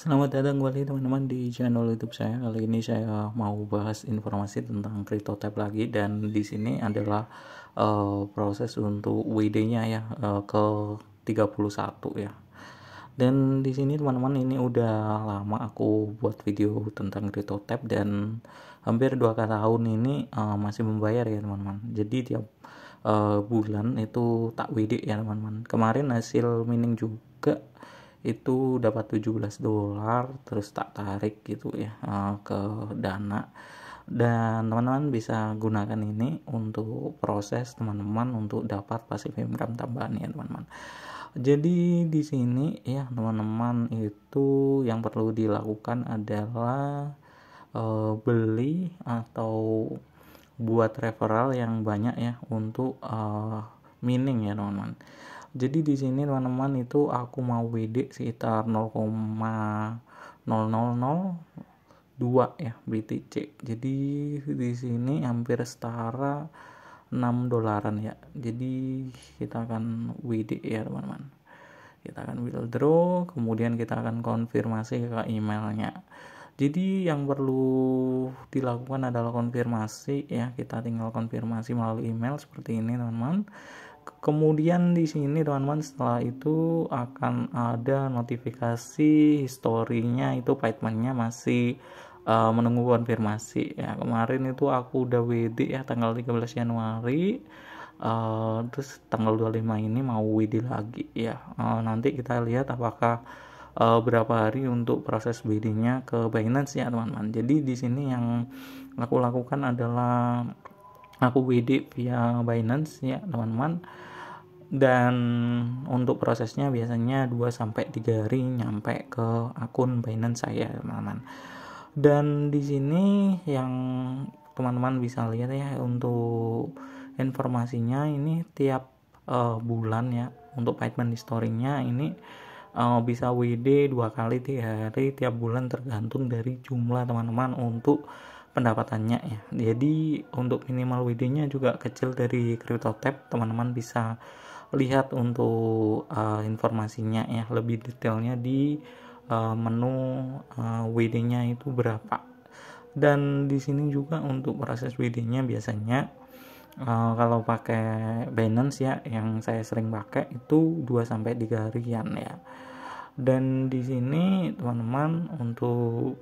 Selamat datang kembali teman-teman di channel YouTube saya. Kali ini saya mau bahas informasi tentang tab lagi dan di sini adalah uh, proses untuk WD-nya ya uh, ke 31 ya. Dan di sini teman-teman ini udah lama aku buat video tentang tab dan hampir dua tahun ini uh, masih membayar ya teman-teman. Jadi tiap uh, bulan itu tak WD ya teman-teman. Kemarin hasil mining juga itu dapat 17 dolar terus tak tarik gitu ya eh, ke dana dan teman-teman bisa gunakan ini untuk proses teman-teman untuk dapat pasif income tambahan ya teman-teman jadi di sini ya teman-teman itu yang perlu dilakukan adalah e, beli atau buat referral yang banyak ya untuk e, mining ya teman-teman jadi di sini teman-teman itu aku mau WD sekitar 0,0002 ya BTC jadi di sini hampir setara 6 dolaran ya jadi kita akan WD ya teman-teman kita akan withdraw kemudian kita akan konfirmasi ke emailnya jadi yang perlu dilakukan adalah konfirmasi ya kita tinggal konfirmasi melalui email seperti ini teman-teman kemudian di sini teman-teman setelah itu akan ada notifikasi historinya itu paymentnya masih uh, menunggu konfirmasi ya kemarin itu aku udah WD ya tanggal 13 Januari uh, terus tanggal 25 ini mau WD lagi ya uh, nanti kita lihat apakah uh, berapa hari untuk proses wd nya ke Binance ya teman-teman. Jadi di sini yang aku lakukan adalah aku WD via Binance ya teman-teman dan untuk prosesnya biasanya 2 sampai 3 hari nyampe ke akun Binance saya teman-teman. Dan di sini yang teman-teman bisa lihat ya untuk informasinya ini tiap uh, bulan ya untuk payment historinya ini uh, bisa WD dua kali tiga hari tiap bulan tergantung dari jumlah teman-teman untuk pendapatannya ya jadi untuk minimal WD-nya juga kecil dari CryptoTab teman-teman bisa lihat untuk uh, informasinya ya lebih detailnya di uh, menu uh, eh, WD-nya itu berapa dan di sini juga untuk proses WD-nya biasanya uh, kalau pakai Binance ya yang saya sering pakai itu 2 sampai 3 harian ya. Dan di sini teman-teman untuk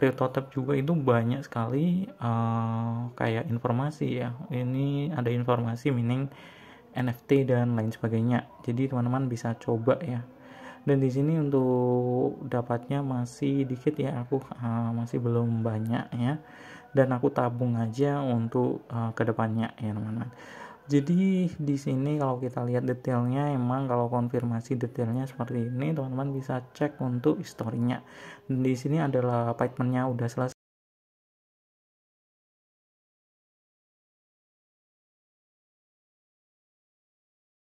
Cryptotap juga itu banyak sekali uh, kayak informasi ya. Ini ada informasi mining NFT dan lain sebagainya. Jadi teman-teman bisa coba ya. Dan di sini untuk dapatnya masih dikit ya, aku uh, masih belum banyak ya. Dan aku tabung aja untuk uh, eh, kedepannya ya teman-teman jadi di sini kalau kita lihat detailnya emang kalau konfirmasi detailnya seperti ini teman-teman bisa cek untuk historinya di sini adalah paymentnya udah selesai